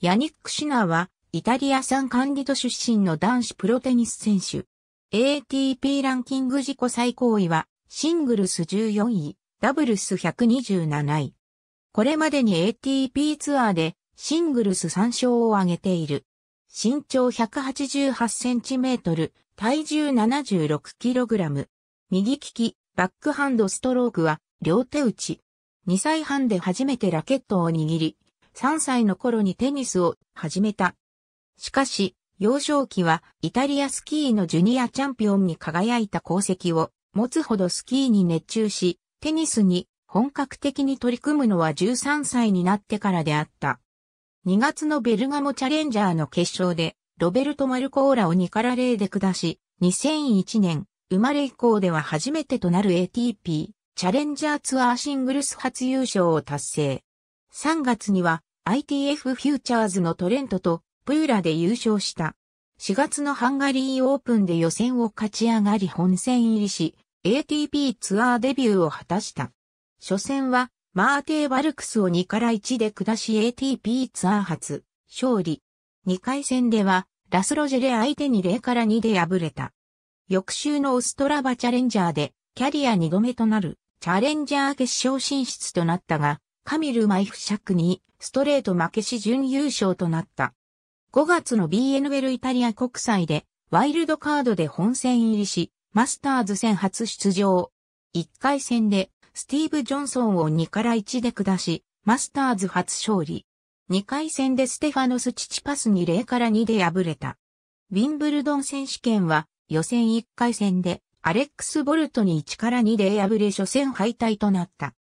ヤニック・シナは、イタリア産管理都出身の男子プロテニス選手。ATP ランキング自己最高位は、シングルス14位、ダブルス127位。これまでに ATP ツアーで、シングルス3勝を挙げている。身長188センチメートル、体重76キログラム。右利き、バックハンドストロークは、両手打ち。2歳半で初めてラケットを握り、3歳の頃にテニスを始めた。しかし、幼少期はイタリアスキーのジュニアチャンピオンに輝いた功績を持つほどスキーに熱中し、テニスに本格的に取り組むのは13歳になってからであった。2月のベルガモチャレンジャーの決勝で、ロベルト・マルコーラを2から0で下し、2001年、生まれ以降では初めてとなる ATP、チャレンジャーツアーシングルス初優勝を達成。3月には、ITF フューチャーズのトレントとプーラで優勝した。4月のハンガリーオープンで予選を勝ち上がり本戦入りし、ATP ツアーデビューを果たした。初戦は、マーテー・バルクスを2から1で下し ATP ツアー初、勝利。2回戦では、ラスロジェレ相手に0から2で敗れた。翌週のオストラバチャレンジャーで、キャリア2度目となる、チャレンジャー決勝進出となったが、カミル・マイフシャクにストレート負けし準優勝となった。5月の BNL イタリア国際でワイルドカードで本戦入りし、マスターズ戦初出場。1回戦でスティーブ・ジョンソンを2から1で下し、マスターズ初勝利。2回戦でステファノス・チチパスに0から2で敗れた。ウィンブルドン選手権は予選1回戦でアレックス・ボルトに1から2で敗れ初戦敗退となった。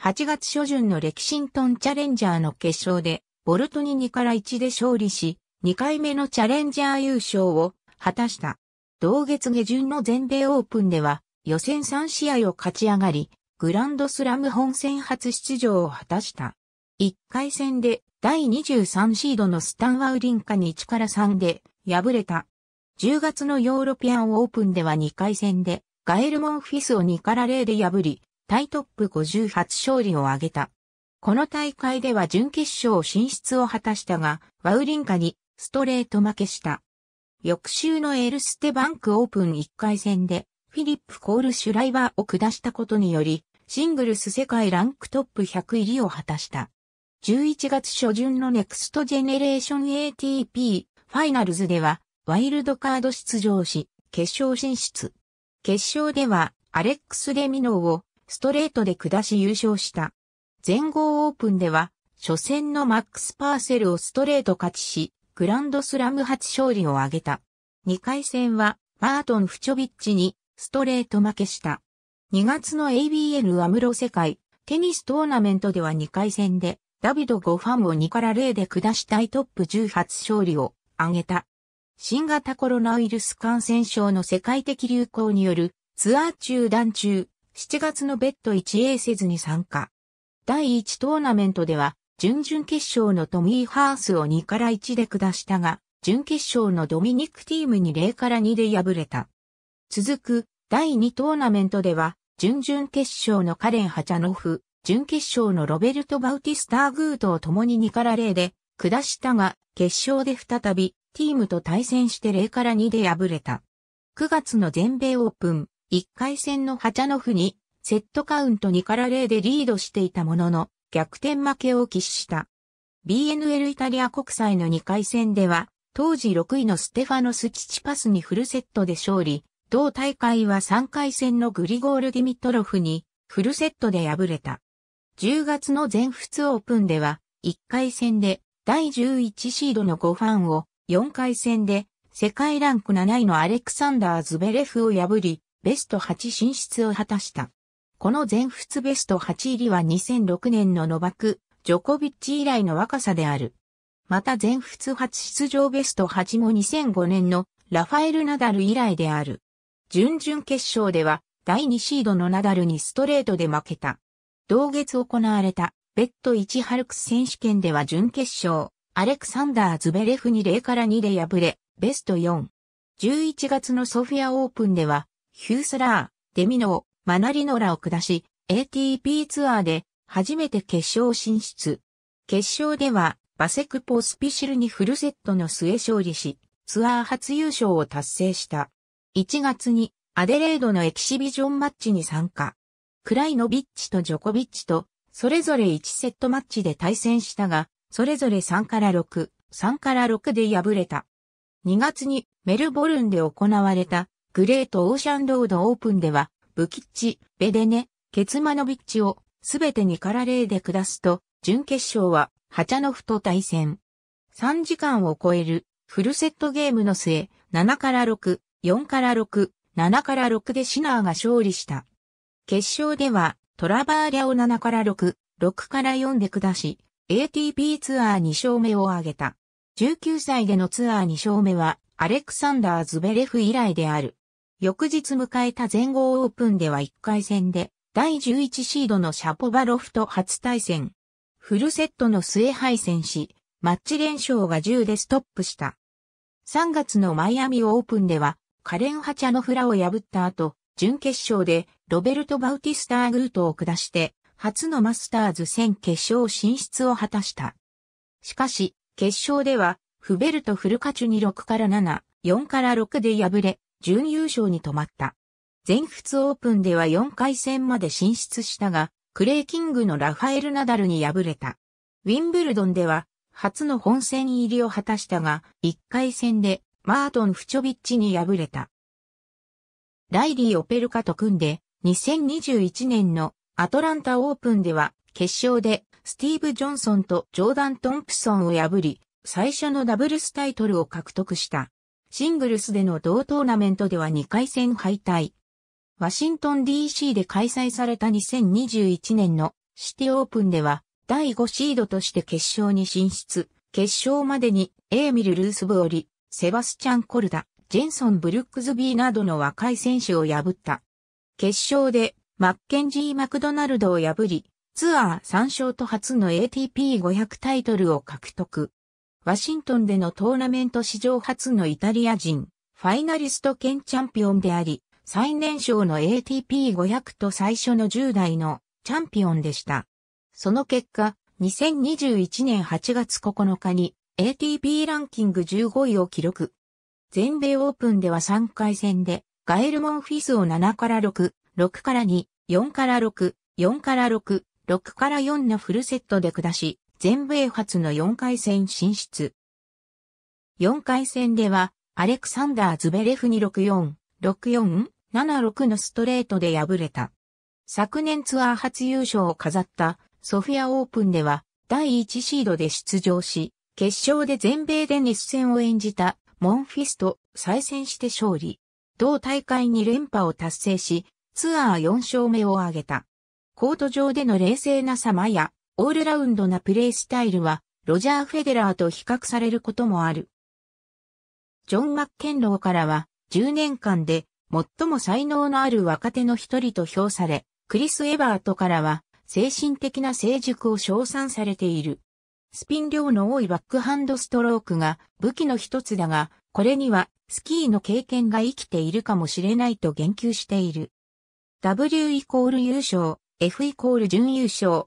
8月初旬のレキシントンチャレンジャーの決勝で、ボルトに2から1で勝利し、2回目のチャレンジャー優勝を果たした。同月下旬の全米オープンでは、予選3試合を勝ち上がり、グランドスラム本戦初出場を果たした。1回戦で第23シードのスタンワウリンカに1から3で敗れた。10月のヨーロピアンオープンでは2回戦でガエル・モンフィスを2から0で破り、タイトップ58勝利を挙げた。この大会では準決勝進出を果たしたが、ワウリンカにストレート負けした。翌週のエルステバンクオープン1回戦で、フィリップ・コール・シュライバーを下したことにより、シングルス世界ランクトップ100入りを果たした。11月初旬のネクストジェネレーション ATP ファイナルズでは、ワイルドカード出場し、決勝進出。決勝では、アレックス・レミノーをストレートで下し優勝した。全豪オープンでは、初戦のマックス・パーセルをストレート勝ちし、グランドスラム初勝利を挙げた。2回戦は、バートン・フチョビッチに、ストレート負けした。2月の ABN アムロ世界、テニストーナメントでは2回戦で、ダビド・ゴファンを2から0で下したいトップ1初勝利を挙げた。新型コロナウイルス感染症の世界的流行によるツアー中断中、7月のベッド 1A せずに参加。第1トーナメントでは、準々決勝のトミー・ハースを2から1で下したが、準決勝のドミニクティームに0から2で敗れた。続く、第2トーナメントでは、準々決勝のカレン・ハチャノフ、準決勝のロベルト・バウティスター・グートを共に2から0で下したが、決勝で再び、ティームと対戦して0から2で敗れた。9月の全米オープン、1回戦のハチャノフに、セットカウント2から0でリードしていたものの、逆転負けを喫した。BNL イタリア国際の2回戦では、当時6位のステファノス・チチパスにフルセットで勝利、同大会は3回戦のグリゴール・ディミトロフにフルセットで敗れた。10月の全仏オープンでは、1回戦で第11シードのゴファンを、4回戦で世界ランク7位のアレクサンダー・ズベレフを破り、ベスト8進出を果たした。この全仏ベスト8入りは2006年のノバク、ジョコビッチ以来の若さである。また全仏初出場ベスト8も2005年のラファエル・ナダル以来である。準々決勝では第2シードのナダルにストレートで負けた。同月行われたベッ途1ハルクス選手権では準決勝、アレクサンダー・ズベレフに0から2で敗れ、ベスト4。11月のソフィアオープンではヒュースラー、デミノー、マナリノラを下し、ATP ツアーで初めて決勝進出。決勝では、バセクポスピシルにフルセットの末勝利し、ツアー初優勝を達成した。1月にアデレードのエキシビジョンマッチに参加。クライノビッチとジョコビッチと、それぞれ1セットマッチで対戦したが、それぞれ3から6、3から6で敗れた。2月にメルボルンで行われたグレートオーシャンロードオープンでは、ブキッチ、ベデネ、ケツマノビッチをすべてにからーで下すと、準決勝はハチャノフと対戦。3時間を超えるフルセットゲームの末、7から6、4から6、7から6でシナーが勝利した。決勝では、トラバーリャを7から6、6から4で下し、ATP ツアー2勝目を挙げた。19歳でのツアー2勝目は、アレクサンダー・ズベレフ以来である。翌日迎えた全豪オープンでは1回戦で、第11シードのシャポバロフと初対戦。フルセットの末敗戦し、マッチ連勝が10でストップした。3月のマイアミオープンでは、カレン・ハチャノフラを破った後、準決勝でロベルト・バウティスター・グートを下して、初のマスターズ戦決勝進出を果たした。しかし、決勝では、フベルト・フルカチュに6から7、4から6で敗れ、準優勝に止まった。全仏オープンでは4回戦まで進出したが、クレイキングのラファエル・ナダルに敗れた。ウィンブルドンでは、初の本戦入りを果たしたが、1回戦で、マートン・フチョビッチに敗れた。ライリー・オペルカと組んで、2021年のアトランタオープンでは、決勝で、スティーブ・ジョンソンとジョーダン・トンプソンを破り、最初のダブルスタイトルを獲得した。シングルスでの同トーナメントでは2回戦敗退。ワシントン DC で開催された2021年のシティオープンでは第5シードとして決勝に進出。決勝までにエーミル・ルースボーリ、セバスチャン・コルダ、ジェンソン・ブルックズビーなどの若い選手を破った。決勝でマッケンジー・マクドナルドを破り、ツアー3勝と初の ATP500 タイトルを獲得。ワシントンでのトーナメント史上初のイタリア人、ファイナリスト兼チャンピオンであり、最年少の ATP500 と最初の10代のチャンピオンでした。その結果、2021年8月9日に ATP ランキング15位を記録。全米オープンでは3回戦で、ガエルモンフィスを7から6、6から2、4から6、4から6、6から4のフルセットで下し、全米初の4回戦進出。4回戦では、アレクサンダー・ズベレフに6-4、6-4、7-6のストレートで敗れた。昨年ツアー初優勝を飾ったソフィアオープンでは第1シードで出場し、決勝で全米で熱戦を演じたモンフィスと再戦して勝利。同大会2連覇を達成し、ツアー4勝目を挙げた。コート上での冷静な様やオールラウンドなプレースタイルは、ロジャー・フェデラーと比較されることもある。ジョン・マッケンローからは、10年間で最も才能のある若手の一人と評され、クリス・エバートからは、精神的な成熟を称賛されている。スピン量の多いバックハンドストロークが武器の一つだが、これにはスキーの経験が生きているかもしれないと言及している。W イコール優勝、F イコール準優勝、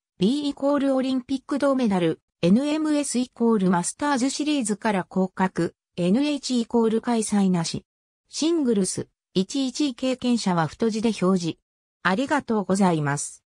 B イコールオリンピック銅メダル、NMS イコールマスターズシリーズから降格、NH イコール開催なし。シングルス、11位経験者は太字で表示。ありがとうございます。